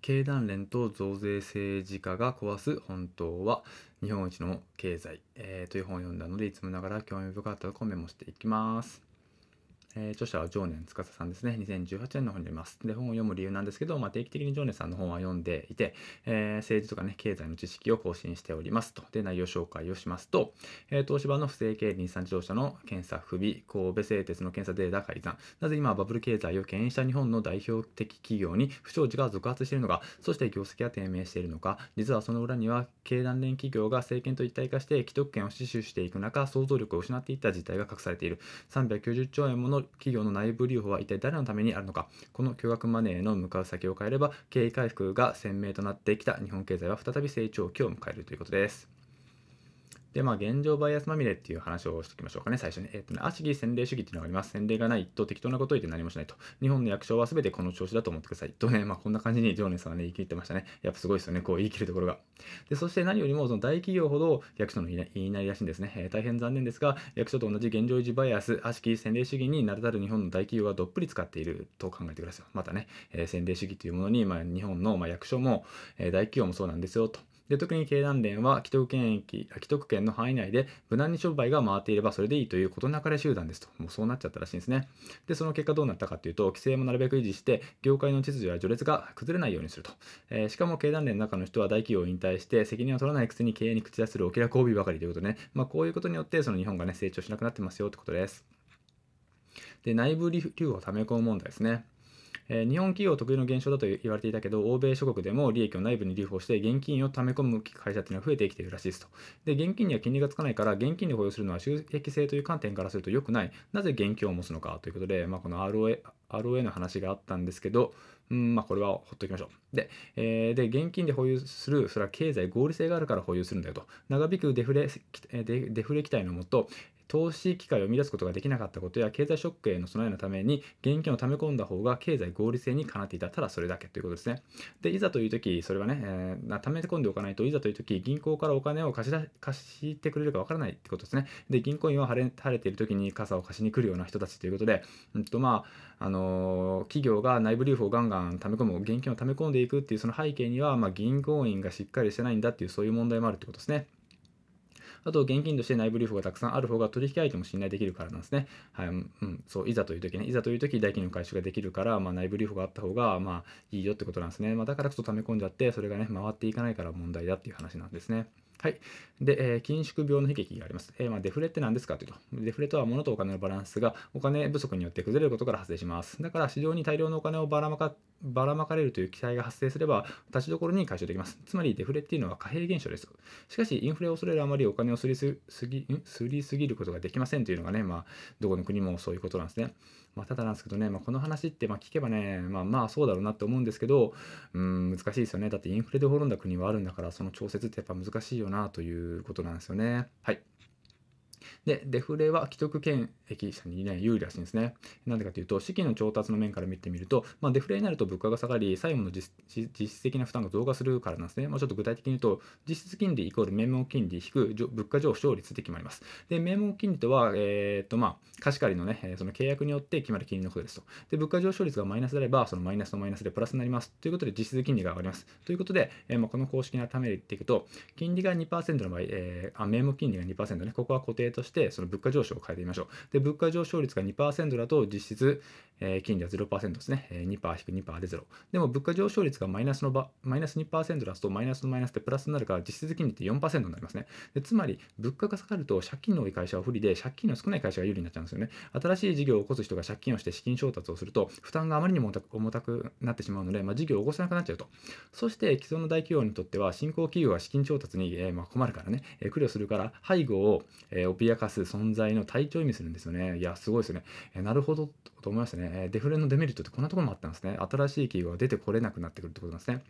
経団連と増税政治家が壊す本当は日本一の経済、えー、という本を読んだのでいつもながら興味深かったとコメンメモしていきます。えー、著者は常年司さんですね。2018年の本になります。で、本を読む理由なんですけど、まあ、定期的に常年さんの本は読んでいて、えー、政治とかね、経済の知識を更新しておりますと。で、内容紹介をしますと、えー、東芝の不正経理日産自動車の検査不備、神戸製鉄の検査データ改ざん、なぜ今バブル経済を牽引した日本の代表的企業に不祥事が続発しているのか、そして業績が低迷しているのか、実はその裏には経団連企業が政権と一体化して既得権を死守していく中、想像力を失っていった実態が隠されている。390兆円もの企業の内部留保は一体誰のためにあるのかこの巨額マネーの向かう先を変えれば経営回復が鮮明となってきた日本経済は再び成長期を迎えるということです。で、まあ、現状バイアスまみれっていう話をしておきましょうかね、最初に。えっ、ー、とね、悪しき洗礼主義っていうのがあります。洗礼がないと適当なこと言って何もしないと。日本の役所は全てこの調子だと思ってください。とね、まあ、こんな感じに常念さんはね、言い切ってましたね。やっぱすごいですよね、こう言い切るところが。で、そして何よりも、その大企業ほど役所の言いなりらしいんですね。えー、大変残念ですが、役所と同じ現状維持バイアス、悪しき洗礼主義になるたる日本の大企業がどっぷり使っていると考えてください。またね、えー、洗礼主義というものに、まあ、日本の、まあ、役所も、えー、大企業もそうなんですよ、と。で特に経団連は既得権益既得権の範囲内で無難に商売が回っていればそれでいいということなかれ集団ですともうそうなっちゃったらしいんですねでその結果どうなったかというと規制もなるべく維持して業界の秩序や序列が崩れないようにすると、えー、しかも経団連の中の人は大企業を引退して責任を取らないくせに経営に口出するお気楽帯ばかりということでね、まあ、こういうことによってその日本がね成長しなくなってますよってことですで内部留保溜め込む問題ですねえー、日本企業特有の現象だと言われていたけど、欧米諸国でも利益を内部に留保して、現金を溜め込む会社っていうのは増えてきているらしいですと。で、現金には金利がつかないから、現金で保有するのは収益性という観点からすると良くない。なぜ現金を持つのかということで、まあ、この ROA、ROA の話があったんですけど、うん、まあ、これはほっときましょう。で、えー、で、現金で保有する、それは経済合理性があるから保有するんだよと。長引くデフレ、デフレ期待のもと、投資機会を生み出すことができなかったことや経済ショックへの備えのために現金を溜め込んだ方が経済合理性にかなっていたただそれだけということですねでいざという時それはね、えー、め込んでおかないといざという時銀行からお金を貸し貸してくれるかわからないってことですねで銀行員は晴れ晴れている時に傘を貸しに来るような人たちということで、うんとまああのー、企業が内部留保をガンガン溜め込む現金を溜め込んでいくっていうその背景には、まあ、銀行員がしっかりしてないんだっていうそういう問題もあるってことですね。あと現金として内部留保がたくさんある方が取引相手も信頼できるからなんですね。はい、うん、そう、いざという時ね、いざという時代金の回収ができるから、まあ、内部留保があった方が、まあ、いいよってことなんですね。まあ、だからこそ溜め込んじゃって、それがね、回っていかないから問題だっていう話なんですね。はい。で、えー、緊縮病の悲劇があります。えー、まあ、デフレって何ですかというと、デフレとは物とお金のバランスがお金不足によって崩れることから発生します。だから市場に大量のお金をばらまかばらまかれるという期待が発生すれば、立ちどころに解消できます。つまりデフレっていうのは貨幣現象です。しかし、インフレを恐れるあまりお金をすりすぎ、すりすぎることができませんというのがね、まあ、どこの国もそういうことなんですね。まあ、ただなんですけどね、まあ、この話ってまあ聞けばね、まあ、まあそうだろうなって思うんですけど、うん、難しいですよね。だってインフレで滅んだ国はあるんだから、その調節ってやっぱ難しいよなということなんですよね。はい。で、デフレは既得権益者に、ね、有利らしいんですね。なんでかというと、資金の調達の面から見てみると、まあ、デフレになると物価が下がり、債務の実質的な負担が増加するからなんですね。まあ、ちょっと具体的に言うと、実質金利イコール名目金利引く物価上昇率で決まります。で、名目金利とは、えー、っと、まあ、貸し借りのね、その契約によって決まる金利のことですと。で、物価上昇率がマイナスであれば、そのマイナスとマイナスでプラスになります。ということで、実質金利が上がります。ということで、えー、まあ、この公式に改めていくと、金利が2%の場合、えー、あ名目金利が2%ね、ここは固定としてその物価上昇を変えてみましょう。で、物価上昇率が2%だと実質、えー、金利は0%ですね。えー、2%-2% で0。でも物価上昇率がマイナスの場、マイナス2%だとマイナスのマイナスってプラスになるから実質金利って4%になりますね。でつまり、物価が下がると借金の多い会社は不利で、借金の少ない会社が有利になっちゃうんですよね。新しい事業を起こす人が借金をして資金調達をすると、負担があまりにも重たくなってしまうので、まあ、事業を起こせなくなっちゃうと。そして、既存の大企業にとっては、新興企業が資金調達に、えー、まあ困るからね、えー、苦慮するから、背後を、えー、脅かす存在の体調を意味するんですよね。いや、すごいですよね。えなるほどと思いましたね。デフレのデメリットってこんなところもあったんですね。新しい企業が出てこれなくなってくるってことなんですね。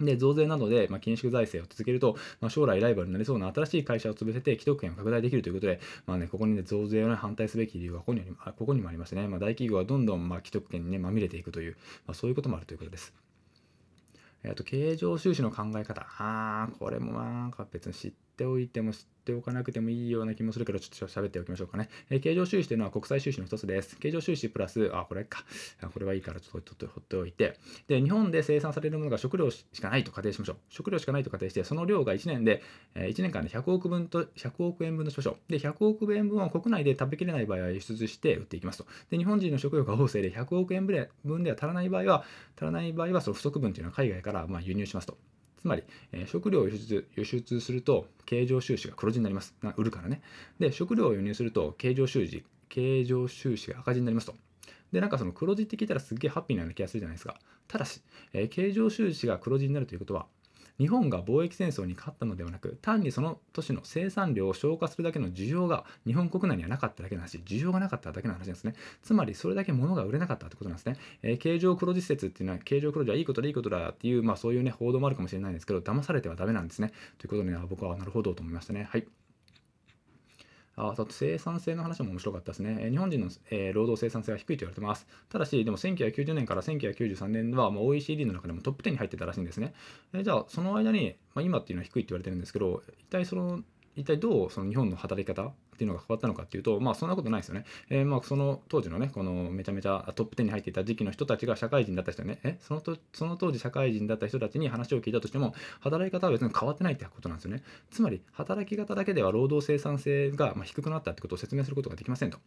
で、増税などで、まあ、緊縮財政を続けると、まあ、将来ライバルになりそうな新しい会社を潰せて、既得権を拡大できるということで、まあね、ここに、ね、増税を、ね、反対すべき理由はここにあここにもありましてね、まあ、大企業はどんどん、まあ、既得権に、ね、まみれていくという、まあ、そういうこともあるということです。えっ、と、経常収支の考え方。ああ、これもまあ、別に知ってっておいても知っておかなくてもいいような気もするけど、ちょっと喋っておきましょうかね。えー、経常収支というのは国際収支の一つです。経常収支プラス、あ、これか。これはいいからちょっと取っておいて。で、日本で生産されるものが食料しかないと仮定しましょう。食料しかないと仮定して、その量が1年で、えー、1年間で100億分と、100億円分の少々。で、100億円分を国内で食べきれない場合は輸出して売っていきますと。で、日本人の食料が旺盛で100億円分では足らない場合は、足らない場合は、その不足分というのは海外からまあ輸入しますと。つまり、え食料を輸出輸出すると経常収支が黒字になります。な売るからね。で、食料を輸入すると経常収支、経常収支が赤字になりますと。で、なんかその黒字って聞いたらすっげえハッピーなような気がするじゃないですか。ただし、えー、経常収支が黒字になるということは、日本が貿易戦争に勝ったのではなく単にその都市の生産量を消化するだけの需要が日本国内にはなかっただけの話需要がなかっただけの話なんですねつまりそれだけ物が売れなかったってことなんですね、えー、形状黒字施設っていうのは形状黒字はいいことだいいことだっていうまあそういうね報道もあるかもしれないんですけど騙されてはダメなんですねということには僕はなるほどと思いましたねはいああと生産性の話も面白かったですね。日本人の、えー、労働生産性は低いと言われてます。ただし、でも1990年から1993年はまあ、OECD の中でもトップ10に入ってたらしいんですね。えー、じゃあ、その間に、まあ、今っていうのは低いって言われてるんですけど、一体その、一体どうその日本の働き方っていうのが変わったのかっていうと、まあそんなことないですよね。えー、まあその当時のね、このめちゃめちゃトップ10に入っていた時期の人たちが社会人だった人ね、えそのとその当時社会人だった人たちに話を聞いたとしても、働き方は別に変わってないってことなんですよね。つまり、働き方だけでは労働生産性が低くなったってことを説明することができませんと。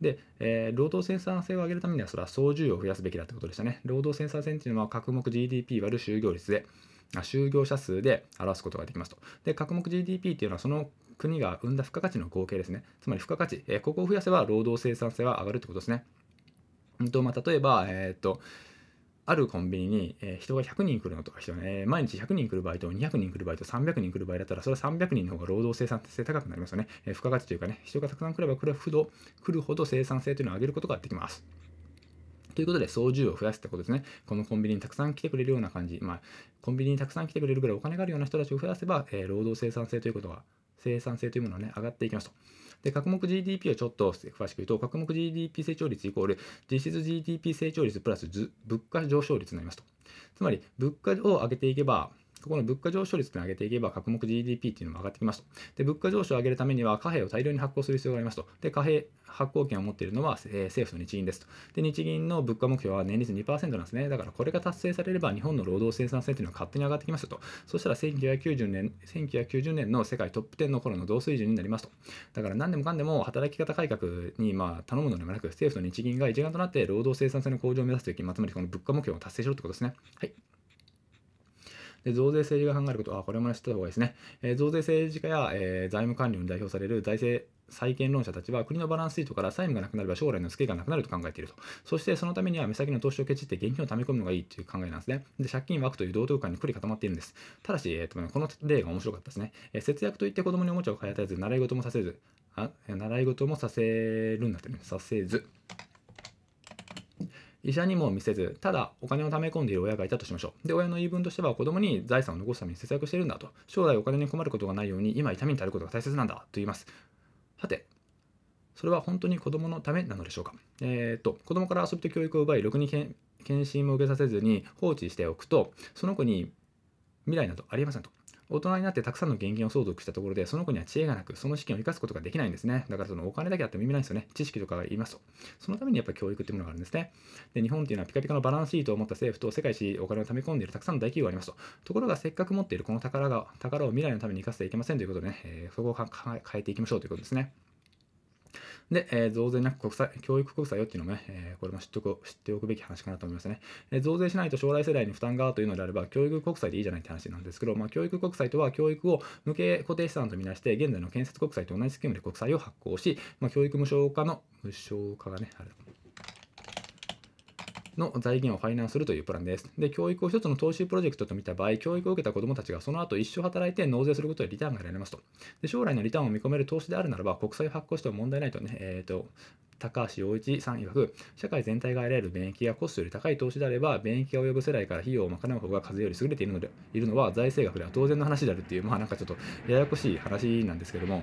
で、えー、労働生産性を上げるためには、それは総重要を増やすべきだってことでしたね。労働生産性っていうのは、各目 GDP 割る就業率で、就業者数で表すことができますと。で、各目 GDP っていうのはその国が生んだ付加価値の合計ですね。つまり付加価値、えここを増やせば労働生産性は上がるってことですね。うんとまあ、例えば、えー、っと、あるコンビニに、え人が100人来るのとか人、ね、毎日100人来る場合と200人来る場合と300人来る場合だったら、それは300人の方が労働生産性高くなりますよね。え付加価値というかね、人がたくさん来れば来るほど来るほど生産性というのを上げることができます。ということで、総重を増やすってことですね。このコンビニにたくさん来てくれるような感じ。まあ、コンビニにたくさん来てくれるぐらいお金があるような人たちを増やせば、えー、労働生産性ということが生産性というものはね、上がっていきますと。で、各目 GDP をちょっと詳しく言うと、各目 GDP 成長率イコール、実質 GDP 成長率プラス物価上昇率になりますと。つまり、物価を上げていけば、そこの物価上昇率を上げていけば、各目 GDP っていうのも上がってきますと。で、物価上昇を上げるためには、貨幣を大量に発行する必要がありますと。で、貨幣発行権を持っているのは、えー、政府と日銀ですと。で、日銀の物価目標は年率2%なんですね。だから、これが達成されれば、日本の労働生産性というのは勝手に上がってきますと。そしたら、1990年、1990年の世界トップ10の頃の同水準になりますと。だから、何でもかんでも働き方改革に、まあ、頼むのではなく、政府と日銀が一丸となって労働生産性の向上を目指すという、まつまりこの物価目標を達成しろということですね。はい。で、増税政治が考えること、あ、これも知ってた方がいいですね。えー、増税政治家や、えー、財務官僚に代表される財政債権論者たちは国のバランスシートから債務がなくなれば将来の助けがなくなると考えていると。そしてそのためには目先の投資をけちって現金を貯め込むのがいいという考えなんですね。で、借金は悪という道徳感にくり固まっているんです。ただし、えーと、ね、この例が面白かったですね。えー、節約といって子供におもちゃを買い与えず、習い事もさせず、あ習い事もさせるんだってね、させず。医者にも見せず、ただお金を貯め込んでいる親がいたとしましょう。で、親の言い分としては、子供に財産を残すために節約しているんだと、将来お金に困ることがないように、今痛みに耐えることが大切なんだと言います。はて、それは本当に子供のためなのでしょうか。えー、っと、子供から遊びと教育を奪い、ろくに検診も受けさせずに放置しておくと、その子に未来などありませんと。大人になってたくさんの現金を相続したところで、その子には知恵がなく、その資金を生かすことができないんですね。だからそのお金だけあっても意味ないんですよね。知識とかが言いますと。そのためにやっぱり教育っていうものがあるんですね。で、日本っていうのはピカピカのバランスシートを持った政府と世界一お金を貯め込んでいるたくさんの大企業がありますと。ところがせっかく持っているこの宝が、宝を未来のために生かせていけませんということでね、えー、そこを変えていきましょうということですね。で、えー、増税なく国債、教育国債よっていうのもね、えー、これも知っておく知っておくべき話かなと思いますね、えー、増税しないと将来世代に負担がというのであれば、教育国債でいいじゃないって話なんですけど、まあ、教育国債とは教育を無形固定資産とみなして、現在の建設国債と同じスキームで国債を発行し、まあ、教育無償化の、無償化がね、あれの財源をファイナンスするというプランです。で、教育を一つの投資プロジェクトと見た場合、教育を受けた子どもたちがその後一生働いて納税することでリターンが得られますと。で、将来のリターンを見込める投資であるならば、国債を発行しても問題ないとね、えっ、ー、と、高橋洋一さん曰く、社会全体が得られる便益やコストより高い投資であれば、便益が及ぶ世代から費用を賄う方が数より優れているのでいるのは財政学では当然の話であるっていう、まあなんかちょっとややこしい話なんですけども、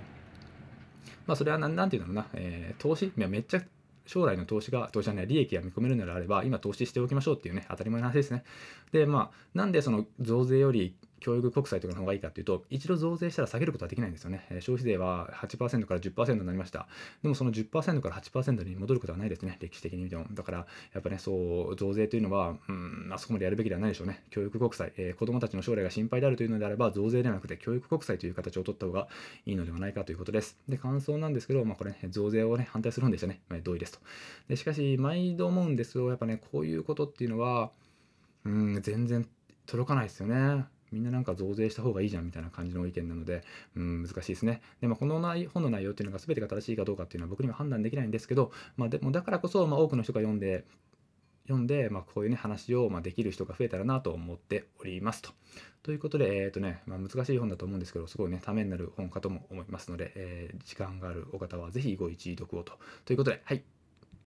まあそれは何て言うんだろうな、えー、投資、めっちゃ将来の投資が、投資はね、利益が見込めるのであれば、今投資しておきましょうっていうね、当たり前の話ですね。で、まあ、なんでその増税より教育国債とかの方がいいかっていうと、一度増税したら下げることはできないんですよね。消費税は8%から10%になりました。でもその10%から8%に戻ることはないですね、歴史的に見ても。だから、やっぱね、そう、増税というのは、うん、あそこまでやるべきではないでしょうね。教育国債、えー、子供たちの将来が心配であるというのであれば、増税ではなくて教育国債という形を取った方がいいのではないかということです。で、感想なんですけど、まあこれ、ね、増税をね、反対するんでしたね。まあ、同意ですと。で、しかし、毎度思うんですよ。やっぱね、こういうことっていうのは、うん、全然届かないですよね。みんななんか増税した方がいいじゃんみたいな感じの意見なので、うん、難しいですね。で、まあ、この内本の内容っていうのが全てが正しいかどうかっていうのは僕には判断できないんですけど、まあ、でもだからこそ、まあ、多くの人が読んで、読んで、まあ、こういうね、話を、まあ、できる人が増えたらなと思っておりますと。ということで、えっ、ー、とね、まあ、難しい本だと思うんですけど、すごいね、ためになる本かとも思いますので、えー、時間があるお方はぜひご一読をと。ということで、はい。